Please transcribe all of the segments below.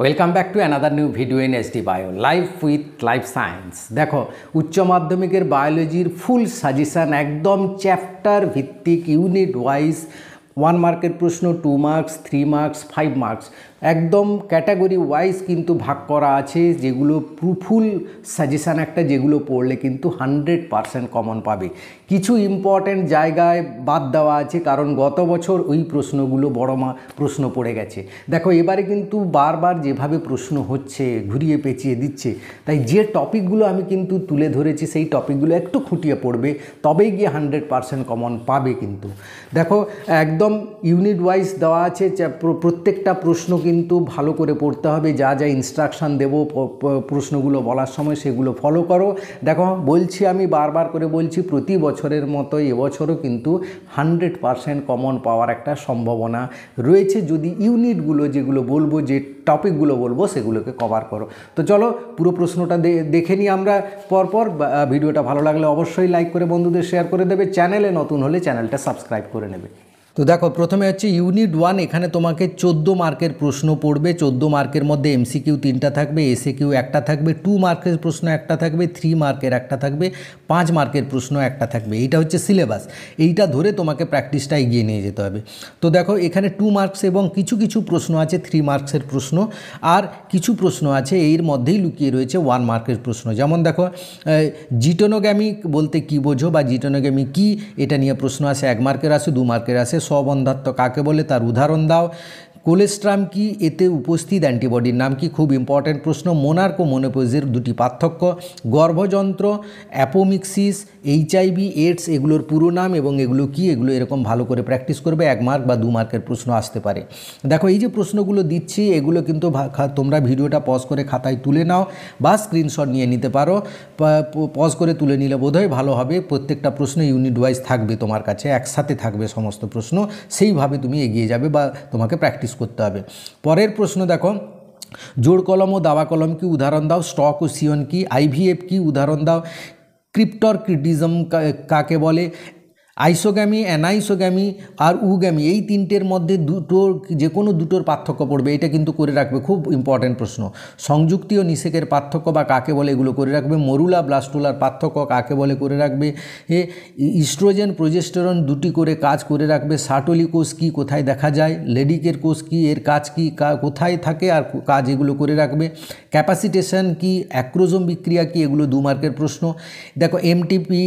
welcome back to another new video in SD bio life with life science দেখো উচ্চ মাধ্যমিকের বায়োলজির full suggestion একদম চ্যাপ্টার ভিত্তিক ইউনিট ওয়াইজ ওয়ান মার্কের প্রশ্ন two marks three marks five marks একদম ক্যাটাগরি ওয়াইজ কিন্তু ভাগ করা আছে যেগুলো প্রুফুল সাজেশান একটা যেগুলো পড়লে কিন্তু হান্ড্রেড পারসেন্ট কমন পাবে কিছু ইম্পর্ট্যান্ট জায়গায় বাদ দেওয়া আছে কারণ গত বছর ওই প্রশ্নগুলো বড় মা প্রশ্ন পড়ে গেছে দেখো এবারে কিন্তু বারবার যেভাবে প্রশ্ন হচ্ছে ঘুরিয়ে পেঁচিয়ে দিচ্ছে তাই যে টপিকগুলো আমি কিন্তু তুলে ধরেছি সেই টপিকগুলো একটু খুঁটিয়ে পড়বে তবেই গিয়ে হান্ড্রেড পারসেন্ট কমন পাবে কিন্তু দেখো একদম ইউনিট ওয়াইজ দেওয়া আছে প্রত্যেকটা প্রশ্নকে কিন্তু ভালো করে পড়তে হবে যা যা ইনস্ট্রাকশান দেব প্রশ্নগুলো বলার সময় সেগুলো ফলো করো দেখো বলছি আমি বারবার করে বলছি প্রতি বছরের মতো এবছরও কিন্তু হান্ড্রেড পারসেন্ট কমন পাওয়ার একটা সম্ভাবনা রয়েছে যদি ইউনিটগুলো যেগুলো বলবো যে টপিকগুলো বলবো সেগুলোকে কভার করো তো চলো পুরো প্রশ্নটা দেখে নিই আমরা পরপর ভিডিওটা ভালো লাগলে অবশ্যই লাইক করে বন্ধুদের শেয়ার করে দেবে চ্যানেলে নতুন হলে চ্যানেলটা সাবস্ক্রাইব করে নেবে তো দেখো প্রথমে হচ্ছে ইউনিট ওয়ান এখানে তোমাকে চোদ্দ মার্কের প্রশ্ন পড়বে চোদ্দ মার্কের মধ্যে এমসি কিউ তিনটা থাকবে এসে কিউ একটা থাকবে টু মার্কের প্রশ্ন একটা থাকবে থ্রি মার্কের একটা থাকবে পাঁচ মার্কের প্রশ্ন একটা থাকবে এইটা হচ্ছে সিলেবাস এইটা ধরে তোমাকে প্র্যাকটিসটা এগিয়ে নিয়ে যেতে হবে তো দেখো এখানে টু মার্কস এবং কিছু কিছু প্রশ্ন আছে থ্রি মার্কসের প্রশ্ন আর কিছু প্রশ্ন আছে এর মধ্যেই লুকিয়ে রয়েছে ওয়ান মার্কের প্রশ্ন যেমন দেখো জিটোনোগ্যামি বলতে কি বোঝো বা জিটনোগ্যামি কি এটা নিয়ে প্রশ্ন আছে এক মার্কের আসে দু মার্কের আসে স্ববন্ধাত্ব কাকে বলে তার উদাহরণ দাও কোলেস্ট্রাম কি এতে উপস্থিত অ্যান্টিবডির নাম কি খুব ইম্পর্ট্যান্ট প্রশ্ন মোনার্ক ও মোনোপোজের দুটি পার্থক্য গর্ভযন্ত্র অ্যাপোমিক্সিস এইচআইভি এইডস এগুলোর পুরো নাম এবং এগুলো কি এগুলো এরকম ভালো করে প্র্যাকটিস করবে এক মার্ক বা দু মার্কের প্রশ্ন আসতে পারে দেখো এই যে প্রশ্নগুলো দিচ্ছি এগুলো কিন্তু তোমরা ভিডিওটা পজ করে খাতায় তুলে নাও বা স্ক্রিনশট নিয়ে নিতে পারো পজ করে তুলে নিলে বোধহয় ভালো হবে প্রত্যেকটা প্রশ্ন ইউনিট ওয়াইজ থাকবে তোমার কাছে একসাথে থাকবে সমস্ত প্রশ্ন সেইভাবে তুমি এগিয়ে যাবে বা তোমাকে প্র্যাকটিস প্র্যাকটিস করতে হবে পরের প্রশ্ন দেখো জোর কলম ও দাবা কলম কি উদাহরণ দাও স্টক ও সিয়ন কি আইভিএফ কি উদাহরণ দাও ক্রিপ্টর ক্রিটিজম কাকে বলে আইসোগ্যামি অ্যানাইসোগ্যামি আর উগ্যামি এই তিনটের মধ্যে দুটোর যে কোনো দুটোর পার্থক্য পড়বে এটা কিন্তু করে রাখবে খুব ইম্পর্ট্যান্ট প্রশ্ন সংযুক্তি ও নিষেকের পার্থক্য বা কাকে বলে এগুলো করে রাখবে মরুলা ব্লাস্টুলার পার্থক্য কাকে বলে করে রাখবে এ ইস্ট্রোজেন প্রোজেস্টেরন দুটি করে কাজ করে রাখবে সাটলি কোষ কী কোথায় দেখা যায় লেডিকের কোষ কী এর কাজ কী কোথায় থাকে আর কাজ এগুলো করে রাখবে ক্যাপাসিটেশন কি অ্যাক্রোজম বিক্রিয়া কি এগুলো দু মার্কের প্রশ্ন দেখো এমটিপি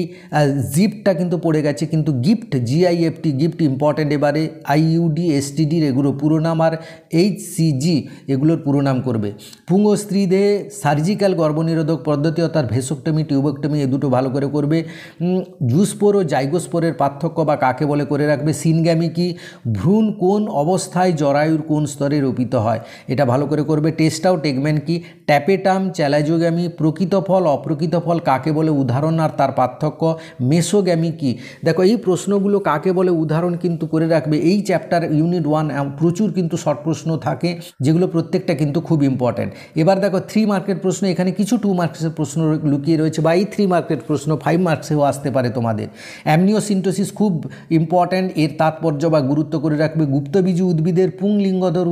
জিপটা কিন্তু পড়ে গেছে কিন্তু কিন্তু গিফট জিআইএফটি গিফট ইম্পর্ট্যান্ট এবারে আইইউডি এসটিডির এগুলো পুরো নাম আর এইচসিজি এগুলোর পুরো নাম করবে পুঙ্গ দেহে সার্জিক্যাল গর্ভনিরোধক পদ্ধতি অর্থাৎ ভেসক্টমি টিউবেক্টমি এ দুটো ভালো করে করবে জুসপোর ও জাইগোস্পোরের পার্থক্য বা কাকে বলে করে রাখবে সিনগ্যামি কি ভ্রূণ কোন অবস্থায় জরায়ুর কোন স্তরে রোপিত হয় এটা ভালো করে করবে টেস্টাও টেগমেন্ট কি ট্যাপেটাম চ্যালাজোগ্যামি প্রকৃত ফল অপ্রকৃত ফল কাকে বলে উদাহরণ আর তার পার্থক্য মেসোগ্যামি কি দেখো এই এই প্রশ্নগুলো কাকে বলে উদাহরণ কিন্তু করে রাখবে এই চ্যাপ্টার ইউনিট ওয়ান প্রচুর কিন্তু শর্ট প্রশ্ন থাকে যেগুলো প্রত্যেকটা কিন্তু খুব ইম্পর্ট্যান্ট এবার দেখো থ্রি মার্কের প্রশ্ন এখানে কিছু টু মার্কসের প্রশ্ন লুকিয়ে রয়েছে বা এই থ্রি মার্কের প্রশ্ন ফাইভ মার্কসেও আসতে পারে তোমাদের অ্যামনিওসিন্টোসিস খুব ইম্পর্ট্যান্ট এর তাৎপর্য বা গুরুত্ব করে রাখবে গুপ্তবীজী উদ্ভিদের পুংলিঙ্গধর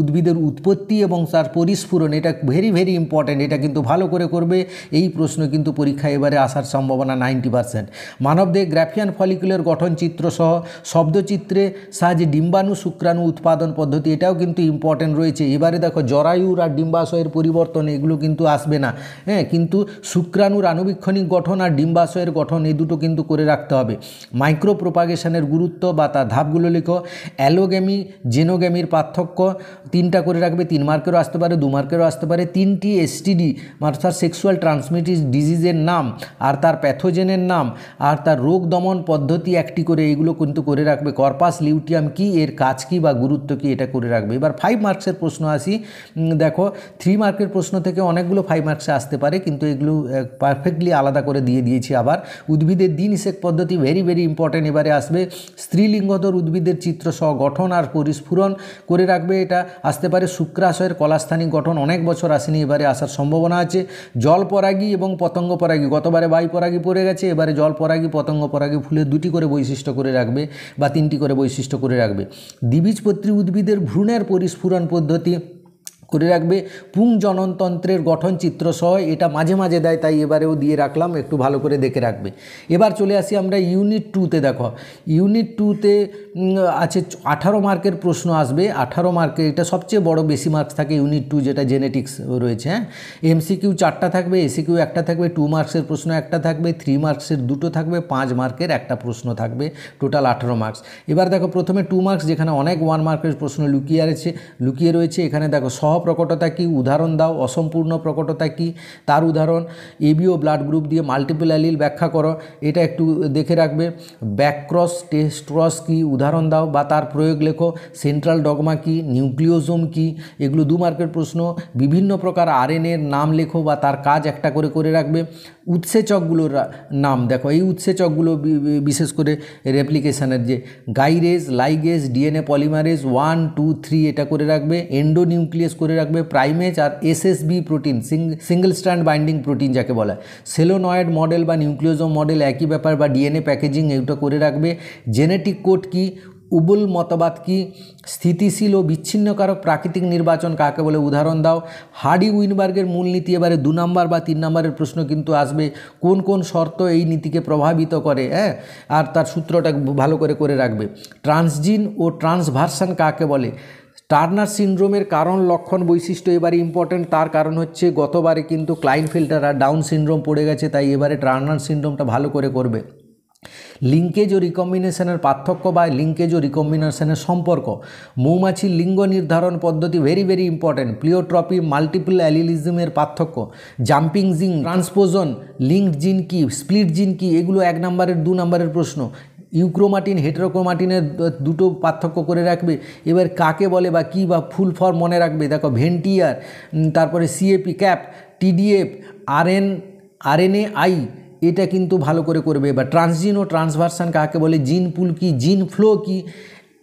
উদ্ভিদের উৎপত্তি এবং তার পরিস্ফুরণ এটা ভেরি ভেরি ইম্পর্ট্যান্ট এটা কিন্তু ভালো করে করবে এই প্রশ্ন কিন্তু পরীক্ষা এবারে আসার সম্ভাবনা নাইনটি পার্সেন্ট মানবদের গ্রাফিয়ান ফল গঠন গঠনচিত্র সহ শব্দচিত্রে সাহায্যে ডিম্বাণু শুক্রাণু উৎপাদন পদ্ধতি এটাও কিন্তু ইম্পর্টেন্ট রয়েছে এবারে দেখো জরায়ুর আর ডিম্বাশয়ের পরিবর্তন এগুলো কিন্তু আসবে না হ্যাঁ কিন্তু শুক্রাণুর আনুবীক্ষণিক গঠন আর ডিম্বাশয়ের গঠন এই দুটো কিন্তু করে রাখতে হবে মাইক্রো প্রোপাগেশনের গুরুত্ব বা তার ধাপগুলো লেখো অ্যালোগ্যামি জেনোগ্যামির পার্থক্য তিনটা করে রাখবে তিন মার্কেরও আসতে পারে দু মার্কেরও আসতে পারে তিনটি এসটিডি অর্থাৎ সেক্সুয়াল ট্রান্সমিটিস ডিজিজের নাম আর তার প্যাথোজেনের নাম আর তার রোগ দমন পদ পদ্ধতি একটি করে এগুলো কিন্তু করে রাখবে কর্পাস লিউটিয়াম কি এর কাজ কি বা গুরুত্ব কি এটা করে রাখবে এবার ফাইভ মার্কসের প্রশ্ন আসি দেখো থ্রি মার্কের প্রশ্ন থেকে অনেকগুলো ফাইভ মার্কসে আসতে পারে কিন্তু এগুলো পারফেক্টলি আলাদা করে দিয়ে দিয়েছি আবার উদ্ভিদের দিন ইসেক পদ্ধতি ভেরি ভেরি ইম্পর্টেন্ট এবারে আসবে স্ত্রীলিঙ্গধর উদ্ভিদের চিত্র সহ গঠন আর পরিস্ফুরণ করে রাখবে এটা আসতে পারে শুক্রাশয়ের কলাস্থানিক গঠন অনেক বছর আসেনি এবারে আসার সম্ভাবনা আছে জল পরাগী এবং পতঙ্গ পরাগী গতবারে বায়ু পরাগী পড়ে গেছে এবারে জল পরাগী পতঙ্গ পরাগী ফুলের দুটি করে বৈশিষ্ট্য করে রাখবে বা তিনটি করে বৈশিষ্ট্য করে রাখবে দ্বিবীজপত্রী উদ্ভিদের ভ্রূণের পরিস্ফুরণ পদ্ধতি করে রাখবে পুং জননতন্ত্রের গঠন চিত্র সহ এটা মাঝে মাঝে দেয় তাই এবারেও দিয়ে রাখলাম একটু ভালো করে দেখে রাখবে এবার চলে আসি আমরা ইউনিট টুতে দেখো ইউনিট টুতে আছে আঠারো মার্কের প্রশ্ন আসবে আঠারো মার্কের এটা সবচেয়ে বড় বেশি মার্কস থাকে ইউনিট টু যেটা জেনেটিক্স রয়েছে হ্যাঁ এমসিকিউ চারটা থাকবে এসিকিউ একটা থাকবে টু মার্কসের প্রশ্ন একটা থাকবে থ্রি মার্কসের দুটো থাকবে পাঁচ মার্কের একটা প্রশ্ন থাকবে টোটাল আঠারো মার্কস এবার দেখো প্রথমে টু মার্কস যেখানে অনেক ওয়ান মার্কের প্রশ্ন লুকিয়ে আছে লুকিয়ে রয়েছে এখানে দেখো সহ অপ্রকটতা কি উদাহরণ দাও অসম্পূর্ণ প্রকটতা কি তার উদাহরণ এবিও ব্লাড গ্রুপ দিয়ে মাল্টিপল অ্যালিল ব্যাখ্যা করো এটা একটু দেখে রাখবে ব্যাকক্রস টেস্টক্রস কি উদাহরণ দাও বা তার প্রয়োগ লেখো সেন্ট্রাল ডগমা কি নিউক্লিওজোম কি এগুলো দু মার্কের প্রশ্ন বিভিন্ন প্রকার আরএনএর নাম লেখো বা তার কাজ একটা করে করে রাখবে উৎসেচকগুলোর নাম দেখো এই উৎসেচকগুলো বিশেষ করে রেপ্লিকেশানের যে gyrase ligase DNA polymerase one two three এটা করে রাখবে এন্ডোনিউক্লিয়াস করে রাখবে প্রাইমেজ আর SSB protein single stand binding protein যাকে বলা হয় সেলোনয়েড মডেল বা নিউক্লিয়াসম মডেল একই ব্যাপার বা ডিএনএ প্যাকেজিং এটা করে রাখবে জেনেটিক কোড কি উবুল মতবাদ কি স্থিতিশীল ও বিচ্ছিন্নকারক প্রাকৃতিক নির্বাচন কাকে বলে উদাহরণ দাও হার্ডি উইনবার্গের মূলনীতি এবারে দু নম্বর বা তিন নম্বরের প্রশ্ন কিন্তু আসবে কোন কোন শর্ত এই নীতিকে প্রভাবিত করে হ্যাঁ আর তার সূত্রটা ভালো করে করে রাখবে ট্রান্সজিন ও ট্রান্সভার্সান কাকে বলে টার্নার সিন্ড্রোমের কারণ লক্ষণ বৈশিষ্ট্য এবারে ইম্পর্টেন্ট তার কারণ হচ্ছে গতবারে কিন্তু ক্লাইন ফিল্টার আর ডাউন সিন্ড্রোম পড়ে গেছে তাই এবারে টার্নার সিন্ড্রোমটা ভালো করে করবে লিঙ্কেজ ও রিকম্বিনেশনের পার্থক্য বা লিঙ্কেজ ও রিকম্বিনেশনের সম্পর্ক মৌমাছির লিঙ্গ নির্ধারণ পদ্ধতি very very important pleiotropy multiple অ্যালিলিজমের পার্থক্য জাম্পিং জিং ট্রান্সপোজন লিঙ্কড জিন কি স্প্লিট জিন কি এগুলো এক নম্বরের দু নম্বরের প্রশ্ন ইউক্রোমাটিন হেটেরোক্রোমাটিনের দুটো পার্থক্য করে রাখবে এবার কাকে বলে বা কি বা ফুল ফর্ম মনে রাখবে দেখো ভেন্টিয়ার তারপরে CAP cap TDF RN RNA I এটা কিন্তু ভালো করে করবে বা ট্রান্সজিন ও ট্রান্সভার্সান কাকে বলে জিন পুল কি জিন ফ্লো কি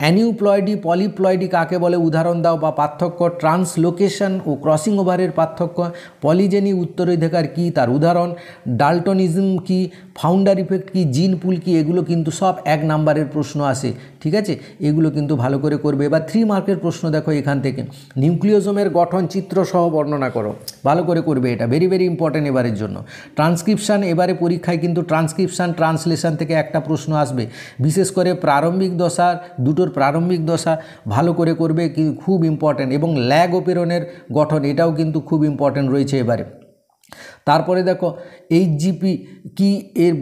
অ্যানিউপ্লয়েডি পলিপ্লয়েডি কাকে বলে উদাহরণ দাও বা পার্থক্য ট্রান্সলোকেশন ও ক্রসিং ওভারের পার্থক্য পলিজেনি উত্তরাধিকার কি তার উদাহরণ ডাল্টনিজম কি ফাউন্ডার ইফেক্ট কি জিন পুল কি এগুলো কিন্তু সব এক নাম্বারের প্রশ্ন আসে ঠিক আছে এগুলো কিন্তু ভালো করে করবে এবার থ্রি মার্কের প্রশ্ন দেখো এখান থেকে নিউক্লিওজমের গঠন চিত্র সহ বর্ণনা করো ভালো করে করবে এটা ভেরি ভেরি ইম্পর্ট্যান্ট এবারের জন্য ট্রান্সক্রিপশান এবারে পরীক্ষায় কিন্তু ট্রান্সক্রিপশান ট্রান্সলেশন থেকে একটা প্রশ্ন আসবে বিশেষ করে প্রারম্ভিক দশার দুটোর প্রারম্ভিক দশা ভালো করে করবে খুব ইম্পর্ট্যান্ট এবং ল্যাগ ওপেরনের গঠন এটাও কিন্তু খুব ইম্পর্ট্যান্ট রয়েছে এবারে তারপরে দেখো এইচ জিপি কি এর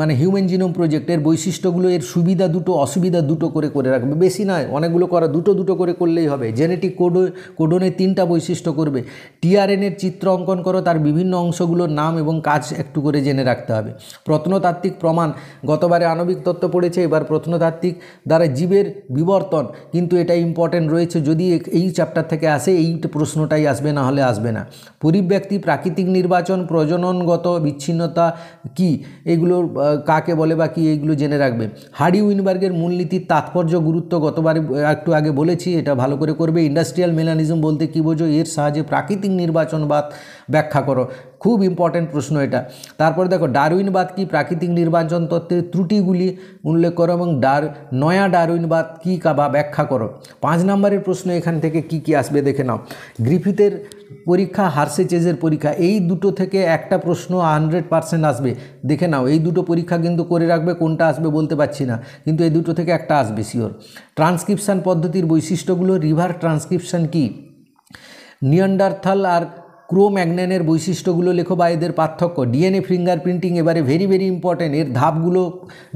মানে হিউম্যান জিনোম প্রজেক্টের বৈশিষ্ট্যগুলো এর সুবিধা দুটো অসুবিধা দুটো করে করে রাখবে বেশি নয় অনেকগুলো করা দুটো দুটো করে করলেই হবে জেনেটিক কোডো কোডনে তিনটা বৈশিষ্ট্য করবে টিআরএনের চিত্র অঙ্কন করো তার বিভিন্ন অংশগুলোর নাম এবং কাজ একটু করে জেনে রাখতে হবে প্রত্নতাত্ত্বিক প্রমাণ গতবারে আণবিক তত্ত্ব পড়েছে এবার প্রত্নতাত্ত্বিক দ্বারা জীবের বিবর্তন কিন্তু এটা ইম্পর্টেন্ট রয়েছে যদি এই চ্যাপ্টার থেকে আসে এই প্রশ্নটাই আসবে না হলে আসবে না পরিব্যক্তি প্রাকৃতিক নির্মাণ নির্বাচন প্রজননগত বিচ্ছিন্নতা কি এগুলো কাকে বলে বা কি এইগুলো জেনে রাখবে হাড়ি উইনবার্গের মূলনীতির তাৎপর্য গুরুত্ব গতবার একটু আগে বলেছি এটা ভালো করে করবে ইন্ডাস্ট্রিয়াল মেলানিজম বলতে কী বোঝো এর সাহায্যে প্রাকৃতিক নির্বাচনবাদ ব্যাখ্যা করো খুব ইম্পর্টেন্ট প্রশ্ন এটা তারপরে দেখো ডারউইনবাদ কি প্রাকৃতিক নির্বাচন তত্ত্বের ত্রুটিগুলি উল্লেখ করো এবং ডার নয়া ডারউইনবাদ কী বা ব্যাখ্যা করো পাঁচ নম্বরের প্রশ্ন এখান থেকে কি কি আসবে দেখে নাও গ্রিফিথের পরীক্ষা হার্সে চেজের পরীক্ষা এই দুটো থেকে একটা প্রশ্ন হান্ড্রেড পারসেন্ট আসবে দেখে নাও এই দুটো পরীক্ষা কিন্তু করে রাখবে কোনটা আসবে বলতে পারছি না কিন্তু এই দুটো থেকে একটা আসবে শিওর ট্রান্সক্রিপশান পদ্ধতির বৈশিষ্ট্যগুলো রিভার ট্রান্সক্রিপশান কী নিয়ান্ডারথাল আর ক্রো ম্যাগনেনের বৈশিষ্ট্যগুলো লেখো বা এদের পার্থক্য ডিএনএ ফিঙ্গার প্রিন্টিং এবারে ভেরি ভেরি ইম্পর্ট্যান্ট এর ধাপগুলো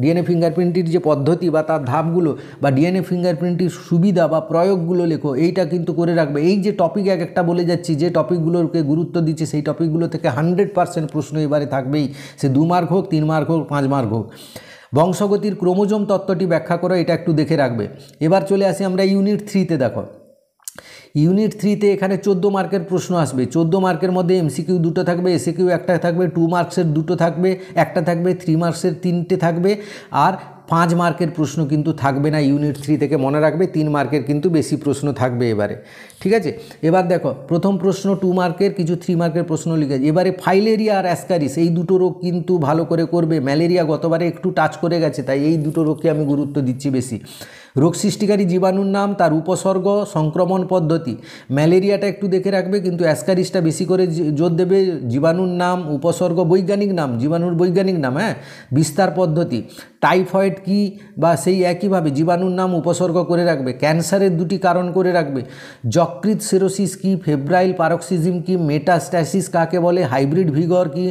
ডিএনএ ফিঙ্গার প্রিন্টের যে পদ্ধতি বা তার ধাপগুলো বা ডিএনএ ফিঙ্গার প্রিন্টের সুবিধা বা প্রয়োগগুলো লেখো এইটা কিন্তু করে রাখবে এই যে টপিক এক একটা বলে যাচ্ছি যে টপিকগুলোকে গুরুত্ব দিচ্ছে সেই টপিকগুলো থেকে হান্ড্রেড পার্সেন্ট প্রশ্ন এবারে থাকবেই সে দু মার্ক হোক তিন মার্ক হোক পাঁচ মার্ক হোক বংশগতির ক্রোমোজোম তত্ত্বটি ব্যাখ্যা করো এটা একটু দেখে রাখবে এবার চলে আসি আমরা ইউনিট থ্রিতে দেখো ইউনিট থ্রিতে এখানে চোদ্দো মার্কের প্রশ্ন আসবে চোদ্দো মার্কের মধ্যে এমসিকিউ দুটো থাকবে এসিকিউ একটা থাকবে টু মার্কসের দুটো থাকবে একটা থাকবে থ্রি মার্কসের তিনটে থাকবে আর পাঁচ মার্কের প্রশ্ন কিন্তু থাকবে না ইউনিট থ্রি থেকে মনে রাখবে তিন মার্কের কিন্তু বেশি প্রশ্ন থাকবে এবারে ঠিক আছে এবার দেখো প্রথম প্রশ্ন টু মার্কের কিছু থ্রি মার্কের প্রশ্ন লিখে এবারে ফাইলেরিয়া আর অ্যাসকারিস এই দুটো রোগ কিন্তু ভালো করে করবে ম্যালেরিয়া গতবারে একটু টাচ করে গেছে তাই এই দুটো রোগকে আমি গুরুত্ব দিচ্ছি বেশি রোগ সৃষ্টিকারী জীবাণুর নাম তার উপসর্গ সংক্রমণ পদ্ধতি ম্যালেরিয়াটা একটু দেখে রাখবে কিন্তু অ্যাসকারিসটা বেশি করে জোর দেবে জীবাণুর নাম উপসর্গ বৈজ্ঞানিক নাম জীবাণুর বৈজ্ঞানিক নাম হ্যাঁ বিস্তার পদ্ধতি টাইফয়েড কি বা সেই একইভাবে জীবাণুর নাম উপসর্গ করে রাখবে ক্যান্সারের দুটি কারণ করে রাখবে যকৃত সিরোসিস কি ফেব্রাইল পারক্সিজিম কি মেটাস্ট্যাসিস কাকে বলে হাইব্রিড ভিগর কি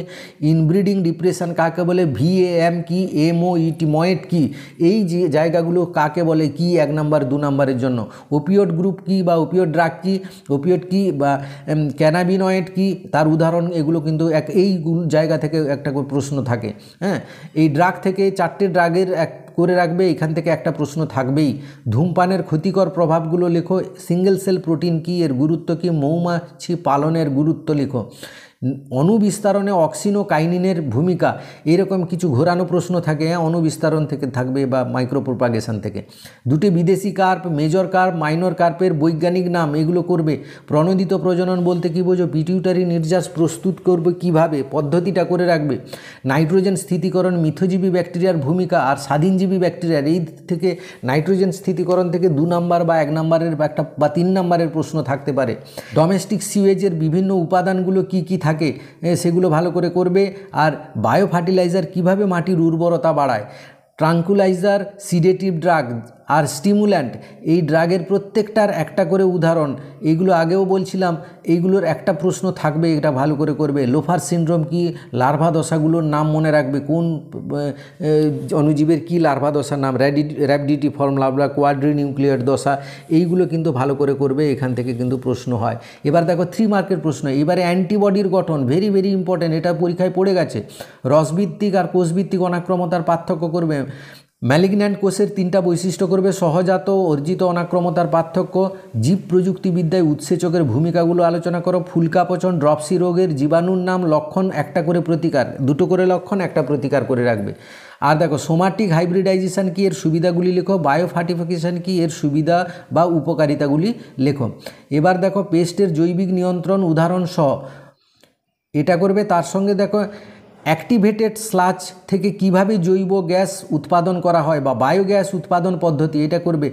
ইনব্রিডিং ডিপ্রেশন কাকে বলে ভিএএম কি এমওইটি ময়েট কি এই যে জায়গাগুলো কাকে বলে কি এক নাম্বার দু নাম্বারের জন্য ওপিওড গ্রুপ কি বা ওপিওড ড্রাগ কি ওপিওড কি বা ক্যানাবিনয়েড কি তার উদাহরণ এগুলো কিন্তু এক এই জায়গা থেকে একটা প্রশ্ন থাকে হ্যাঁ এই ড্রাগ থেকে চারটে ড্রাগ আগের এক করে রাখবে এখান থেকে একটা প্রশ্ন থাকবেই ধূমপানের ক্ষতিকর প্রভাবগুলো লেখো সিঙ্গেল সেল প্রোটিন কি এর গুরুত্ব কি মৌমাছি পালনের গুরুত্ব লেখো অনুবিস্তারণে অক্সিনো কাইনিনের ভূমিকা এরকম কিছু ঘোরানো প্রশ্ন থাকে হ্যাঁ থেকে থাকবে বা মাইক্রোপ্রোপাগেশন থেকে দুটি বিদেশি কার্প মেজর কার্প মাইনর কার্পের বৈজ্ঞানিক নাম এগুলো করবে প্রণোদিত প্রজনন বলতে কী বোঝো পিটিউটারি নির্যাস প্রস্তুত করবে কিভাবে পদ্ধতিটা করে রাখবে নাইট্রোজেন স্থিতিকরণ মিথজীবী ব্যাকটেরিয়ার ভূমিকা আর স্বাধীনজীবী ব্যাকটেরিয়ার এই থেকে নাইট্রোজেন স্থিতিকরণ থেকে দু নাম্বার বা এক নাম্বারের একটা বা তিন নাম্বারের প্রশ্ন থাকতে পারে ডোমেস্টিক সিউয়েজের বিভিন্ন উপাদানগুলো কি কী থাকে থাকে সেগুলো ভালো করে করবে আর বায়ো ফার্টিলাইজার কীভাবে মাটির উর্বরতা বাড়ায় ট্রাঙ্কুলাইজার সিডেটিভ ড্রাগ আর স্টিমুল্যান্ট এই ড্রাগের প্রত্যেকটার একটা করে উদাহরণ এইগুলো আগেও বলছিলাম এইগুলোর একটা প্রশ্ন থাকবে এটা ভালো করে করবে লোফার সিন্ড্রোম কি লার্ভা দশাগুলোর নাম মনে রাখবে কোন অনুজীবের কি লার্ভা দশার নাম র্যাডি র্যাপডিটি ফর্ম লাভলা কোয়াড্রি নিউক্লিয়ার দশা এইগুলো কিন্তু ভালো করে করবে এখান থেকে কিন্তু প্রশ্ন হয় এবার দেখো থ্রি মার্কের প্রশ্ন এবারে অ্যান্টিবডির গঠন ভেরি ভেরি ইম্পর্ট্যান্ট এটা পরীক্ষায় পড়ে গেছে রসভিত্তিক আর কোষভিত্তিক অনাক্রমতার পার্থক্য করবে ম্যালিগন্যান্ট কোষের তিনটা বৈশিষ্ট্য করবে সহজাত অর্জিত অনাক্রমতার পার্থক্য জীব প্রযুক্তিবিদ্যায় উৎসেচকের ভূমিকাগুলো আলোচনা করো ফুলকা পচন ড্রপসি রোগের জীবাণুর নাম লক্ষণ একটা করে প্রতিকার দুটো করে লক্ষণ একটা প্রতিকার করে রাখবে আর দেখো সোমাটিক হাইব্রিডাইজেশান কি এর সুবিধাগুলি লেখো বায়োফার্টিফিকেশান কি এর সুবিধা বা উপকারিতাগুলি লেখো এবার দেখো পেস্টের জৈবিক নিয়ন্ত্রণ উদাহরণ সহ এটা করবে তার সঙ্গে দেখো অ্যাক্টিভেটেড স্লাচ থেকে কিভাবে জৈব গ্যাস উৎপাদন করা হয় বা বায়োগ্যাস উৎপাদন পদ্ধতি এটা করবে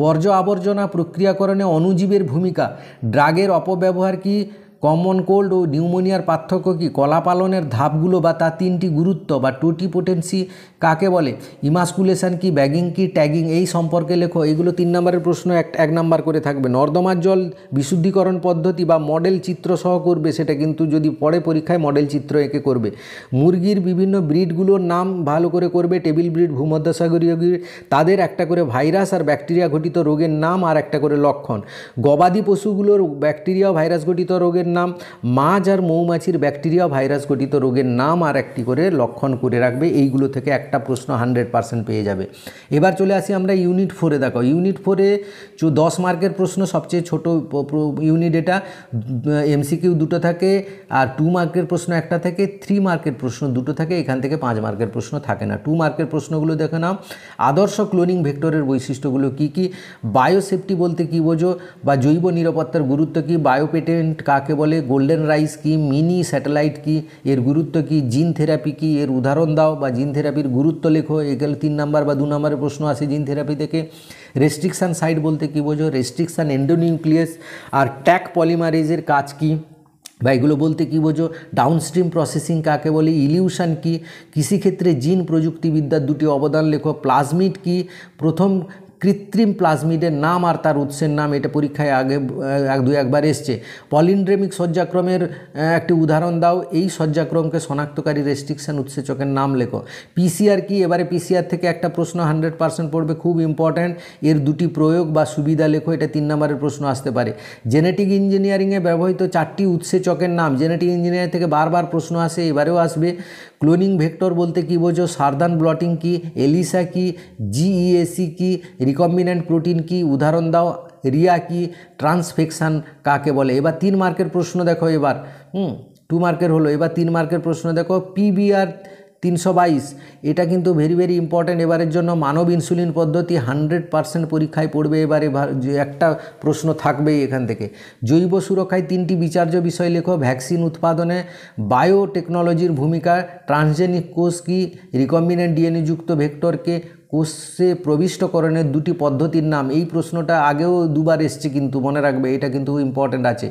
বর্জ্য আবর্জনা প্রক্রিয়াকরণে অণুজীবের ভূমিকা ড্রাগের অপব্যবহার কি কমন কোল্ড ও নিউমোনিয়ার পার্থক্য কী কলা পালনের ধাপগুলো বা তার তিনটি গুরুত্ব বা টোটি পোটেন্সি কাকে বলে ইমাসকুলেশন কি ব্যাগিং কি ট্যাগিং এই সম্পর্কে লেখো এগুলো তিন নম্বরের প্রশ্ন এক এক নম্বর করে থাকবে নর্দমার জল বিশুদ্ধিকরণ পদ্ধতি বা মডেল চিত্র সহ করবে সেটা কিন্তু যদি পরে পরীক্ষায় মডেল চিত্র এঁকে করবে মুরগির বিভিন্ন ব্রিডগুলোর নাম ভালো করে করবে টেবিল ব্রিড ভূমধ্যসাগরীয় তাদের একটা করে ভাইরাস আর ব্যাকটেরিয়া ঘটিত রোগের নাম আর একটা করে লক্ষণ গবাদি পশুগুলোর ব্যাকটেরিয়া ভাইরাস ঘটিত রোগের নাম মাছ আর মৌমাছির ব্যাকটেরিয়া ভাইরাস গঠিত রোগের নাম আর একটি করে লক্ষণ করে রাখবে এইগুলো থেকে একটা প্রশ্ন হান্ড্রেড পার্সেন্ট পেয়ে যাবে এবার চলে আসি আমরা ইউনিট ফোরে দেখো ইউনিট ফোরে দশ মার্কের প্রশ্ন সবচেয়ে ছোট ইউনিট এটা এমসিকিউ দুটো থাকে আর টু মার্কের প্রশ্ন একটা থাকে থ্রি মার্কের প্রশ্ন দুটো থাকে এখান থেকে পাঁচ মার্কের প্রশ্ন থাকে না টু মার্কের প্রশ্নগুলো দেখে নাও আদর্শ ক্লোনিং ভেক্টরের বৈশিষ্ট্যগুলো কি কি বায়োসেফটি বলতে কি বোঝো বা জৈব নিরাপত্তার গুরুত্ব কি বায়োপেটেন্ট কাকে বলে গোল্ডেন রাইস কি মিনি স্যাটেলাইট কি এর গুরুত্ব কি জিন থেরাপি কি এর উদাহরণ দাও বা জিন থেরাপির গুরুত্ব লেখো এগুলো তিন নাম্বার বা দু নম্বরের প্রশ্ন আসে জিন থেরাপি থেকে রেস্ট্রিকশান সাইট বলতে কি বোঝো রেস্ট্রিকশান এন্ডোনিউক্লিয়াস আর ট্যাক পলিমারেজের কাজ কী বা এগুলো বলতে কী বোঝো ডাউনস্ট্রিম প্রসেসিং কাকে বলে ইলিউশন কি কৃষিক্ষেত্রে জিন প্রযুক্তিবিদ্যার দুটি অবদান লেখো প্লাজমিড কি প্রথম কৃত্রিম প্লাজমিডের নাম আর তার উৎসের নাম এটা পরীক্ষায় আগে এক দু একবার এসছে পলিনড্রেমিক শয্যাক্রমের একটি উদাহরণ দাও এই শয্যাক্রমকে শনাক্তকারী রেস্ট্রিকশন উৎসেচকের নাম লেখো পিসিআর কি এবারে পিসিআর থেকে একটা প্রশ্ন হান্ড্রেড পার্সেন্ট পড়বে খুব ইম্পর্ট্যান্ট এর দুটি প্রয়োগ বা সুবিধা লেখো এটা তিন নম্বরের প্রশ্ন আসতে পারে জেনেটিক ইঞ্জিনিয়ারিংয়ে ব্যবহৃত চারটি উৎসেচকের নাম জেনেটিক ইঞ্জিনিয়ারিং থেকে বারবার প্রশ্ন আসে এবারেও আসবে ক্লোনিং ভেক্টর বলতে কী বোঝো সার্দান ব্লটিং কি এলিসা কি জিইএসি কি রিকম্বিনেন্ট প্রোটিন কি উদাহরণ দাও রিয়া কি ট্রান্সফেকশান কাকে বলে এবার তিন মার্কের প্রশ্ন দেখো এবার হুম টু মার্কের হলো এবার তিন মার্কের প্রশ্ন দেখো পিবিআর তিনশো বাইশ এটা কিন্তু ভেরি ভেরি ইম্পর্ট্যান্ট এবারের জন্য মানব ইনসুলিন পদ্ধতি হান্ড্রেড পার্সেন্ট পরীক্ষায় পড়বে এবারে একটা প্রশ্ন থাকবেই এখান থেকে জৈব সুরক্ষায় তিনটি বিচার্য বিষয় লেখো ভ্যাকসিন উৎপাদনে বায়োটেকনোলজির ভূমিকা ট্রান্সজেনিক কোষ কি রিকম্বিনেন্ট ডিএনএ যুক্ত ভেক্টরকে কোষে প্রবিষ্টকরণের দুটি পদ্ধতির নাম এই প্রশ্নটা আগেও দুবার এসছে কিন্তু মনে রাখবে এটা কিন্তু ইম্পর্ট্যান্ট আছে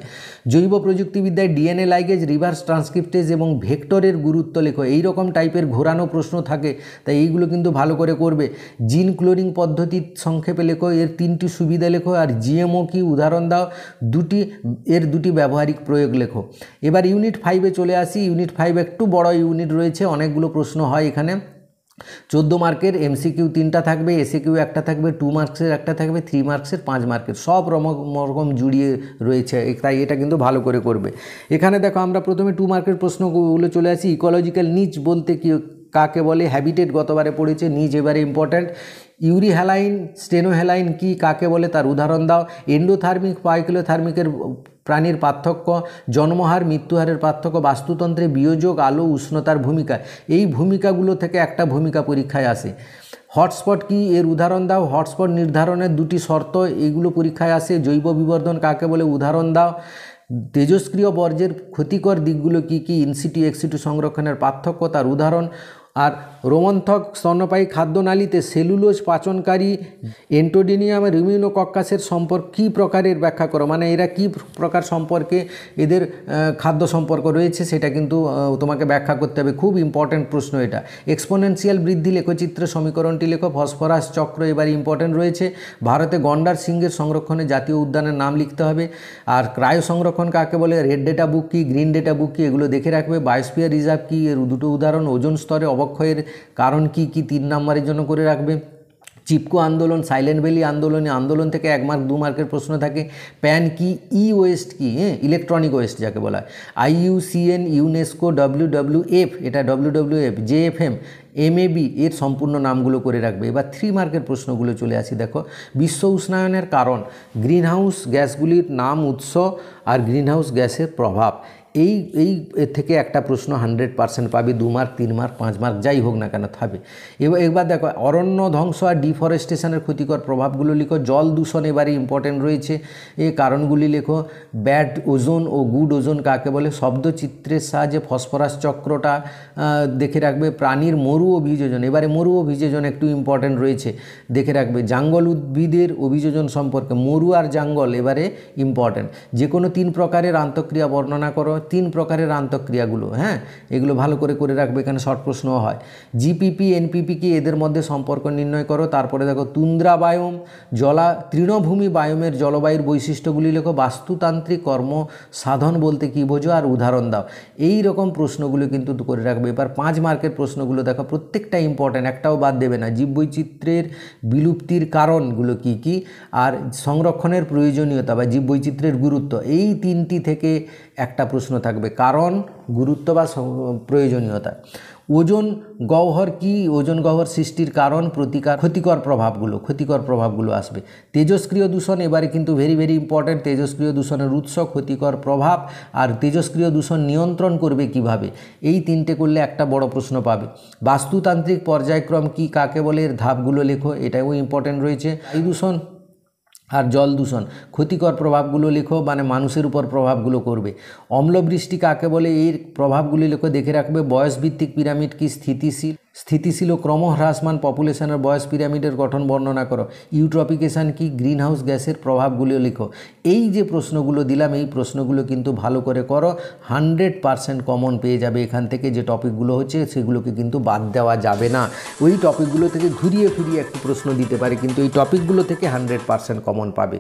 জৈব প্রযুক্তিবিদ্যায় ডিএনএ লাইগেজ রিভার্স ট্রান্সক্রিপ্টেজ এবং ভেক্টরের গুরুত্ব লেখো এইরকম টাইপের ঘোরানো প্রশ্ন থাকে তাই এইগুলো কিন্তু ভালো করে করবে জিন ক্লোরিং পদ্ধতির সংক্ষেপে লেখো এর তিনটি সুবিধা লেখো আর জিএমও কি উদাহরণ দাও দুটি এর দুটি ব্যবহারিক প্রয়োগ লেখো এবার ইউনিট ফাইভে চলে আসি ইউনিট ফাইভ একটু বড় ইউনিট রয়েছে অনেকগুলো প্রশ্ন হয় এখানে চোদ্দ মার্কের এমসিকিউ তিনটা থাকবে এসিকিউ একটা থাকবে টু মার্কসের একটা থাকবে থ্রি মার্কসের পাঁচ মার্কের সব রকম জুড়িয়ে রয়েছে তাই এটা কিন্তু ভালো করে করবে এখানে দেখো আমরা প্রথমে টু মার্কের প্রশ্নগুলো চলে আসি ইকোলজিক্যাল নিচ বলতে কি কাকে বলে হ্যাবিটেট গতবারে পড়েছে নিজ এবারে ইম্পর্ট্যান্ট ইউরিহ্যালাইন স্টেনোহ্যালাইন কি কাকে বলে তার উদাহরণ দাও এন্ডোথার্মিক পাইক্লোথার্মিকের প্রাণীর পার্থক্য জন্মহার মৃত্যুহারের পার্থক্য বাস্তুতন্ত্রে বিয়োজক আলো উষ্ণতার ভূমিকা এই ভূমিকাগুলো থেকে একটা ভূমিকা পরীক্ষায় আসে হটস্পট কি এর উদাহরণ দাও হটস্পট নির্ধারণের দুটি শর্ত এগুলো পরীক্ষায় আসে জৈব বিবর্ধন কাকে বলে উদাহরণ দাও তেজস্ক্রিয় বর্জ্যের ক্ষতিকর দিকগুলো কি কি ইনসিটি এক্সিটি সংরক্ষণের পার্থক্য তার উদাহরণ আর রোমন্থক স্তন্যপায়ী খাদ্যনালীতে সেলুলোজ পাচনকারী এন্টোডিনিয়াম আর কক্কাসের সম্পর্ক কী প্রকারের ব্যাখ্যা করো মানে এরা কী প্রকার সম্পর্কে এদের খাদ্য সম্পর্ক রয়েছে সেটা কিন্তু তোমাকে ব্যাখ্যা করতে হবে খুব ইম্পর্ট্যান্ট প্রশ্ন এটা এক্সপোনেন্সিয়াল বৃদ্ধি লেখচিত্র সমীকরণটি লেখো ফসফরাস চক্র এবার ইম্পর্ট্যান্ট রয়েছে ভারতে গন্ডার সিংহের সংরক্ষণে জাতীয় উদ্যানের নাম লিখতে হবে আর ক্রায় সংরক্ষণ কাকে বলে রেড ডেটা বুক কি গ্রিন ডেটা বুক কি এগুলো দেখে রাখবে বায়োস্পিয়ার রিজার্ভ কী এর দুটো উদাহরণ ওজন স্তরে অব অবক্ষয়ের কারণ কি কি তিন নম্বরের জন্য করে রাখবে চিপকো আন্দোলন সাইলেন্ট ভ্যালি আন্দোলনে আন্দোলন থেকে এক মার্ক দু মার্কের প্রশ্ন থাকে প্যান কি ই ওয়েস্ট কি হ্যাঁ ইলেকট্রনিক ওয়েস্ট যাকে বলা হয় IUCN UNESCO W W F এটা W W F J F M MAB এর সম্পূর্ণ নামগুলো করে রাখবে এবার থ্রি মার্কের প্রশ্নগুলো চলে আসি দেখো বিশ্ব উষ্ণায়নের কারণ গ্রিনহাউস গ্যাসগুলির নাম উৎস আর গ্রিনহাউস গ্যাসের প্রভাব এই এই থেকে একটা প্রশ্ন হান্ড্রেড পার্সেন্ট পাবি দু মার্ক তিন মার্ক পাঁচ মার্ক যাই হোক না কেন থাকবে এবার একবার দেখো অরণ্য ধ্বংস আর ডিফরেস্টেশনের ক্ষতিকর প্রভাবগুলো লিখো জল দূষণ এবারে ইম্পর্টেন্ট রয়েছে এ কারণগুলি লেখো ব্যাড ওজন ও গুড ওজন কাকে বলে শব্দচিত্রের সাহায্যে ফসফরাস চক্রটা দেখে রাখবে প্রাণীর মরু অভিযোজন এবারে মরু অভিযোজন একটু ইম্পর্টেন্ট রয়েছে দেখে রাখবে জাঙ্গল উদ্ভিদের অভিযোজন সম্পর্কে মরু আর জাঙ্গল এবারে ইম্পর্টেন্ট যে কোনো তিন প্রকারের আন্তঃক্রিয়া বর্ণনা করো তিন প্রকারের আন্তঃক্রিয়াগুলো হ্যাঁ এগুলো ভালো করে করে রাখবে এখানে শর্ট প্রশ্নও হয় জিপিপি এনপিপি কি এদের মধ্যে সম্পর্ক নির্ণয় করো তারপরে দেখো তুন্দ্রা বায়ুম জলা তৃণভূমি বায়ুমের জলবায়ুর বৈশিষ্ট্যগুলি লেখো বাস্তুতান্ত্রিক কর্ম সাধন বলতে কী বোঝো আর উদাহরণ দাও এই রকম প্রশ্নগুলো কিন্তু করে রাখবে এবার পাঁচ মার্কের প্রশ্নগুলো দেখো প্রত্যেকটা ইম্পর্ট্যান্ট একটাও বাদ দেবে না জীববৈচিত্র্যের বিলুপ্তির কারণগুলো কি কি আর সংরক্ষণের প্রয়োজনীয়তা বা জীববৈচিত্র্যের গুরুত্ব এই তিনটি থেকে একটা প্রশ্ন থাকবে কারণ গুরুত্ব বা প্রয়োজনীয়তা ওজন গহ্বর কি ওজন গহ্বর সৃষ্টির কারণ প্রতিকার ক্ষতিকর প্রভাবগুলো ক্ষতিকর প্রভাবগুলো আসবে তেজস্ক্রিয় দূষণ এবারে কিন্তু ভেরি ভেরি ইম্পর্ট্যান্ট তেজস্ক্রিয় দূষণের উৎস ক্ষতিকর প্রভাব আর তেজস্ক্রিয় দূষণ নিয়ন্ত্রণ করবে কিভাবে এই তিনটে করলে একটা বড় প্রশ্ন পাবে বাস্তুতান্ত্রিক পর্যায়ক্রম কি কাকে বলে এর ধাপগুলো লেখো এটাও ইম্পর্ট্যান্ট রয়েছে এই দূষণ আর জল দূষণ ক্ষতিকর প্রভাবগুলো লেখো মানে মানুষের উপর প্রভাবগুলো করবে অম্লবৃষ্টি কাকে বলে এর প্রভাবগুলি লেখো দেখে রাখবে বয়সভিত্তিক পিরামিড কি স্থিতিশীল স্থিতিশীল ও ক্রমহ্রাসমান পপুলেশনের বয়স পিরামিডের গঠন বর্ণনা করো ইউট্রপিকেশান কি গ্রিন হাউস গ্যাসের প্রভাবগুলিও লেখো এই যে প্রশ্নগুলো দিলাম এই প্রশ্নগুলো কিন্তু ভালো করে করো হানড্রেড পারসেন্ট কমন পেয়ে যাবে এখান থেকে যে টপিকগুলো হচ্ছে সেগুলোকে কিন্তু বাদ দেওয়া যাবে না ওই টপিকগুলো থেকে ঘুরিয়ে ফিরিয়ে একটু প্রশ্ন দিতে পারে কিন্তু এই টপিকগুলো থেকে হানড্রেড পারসেন্ট কমন পাবে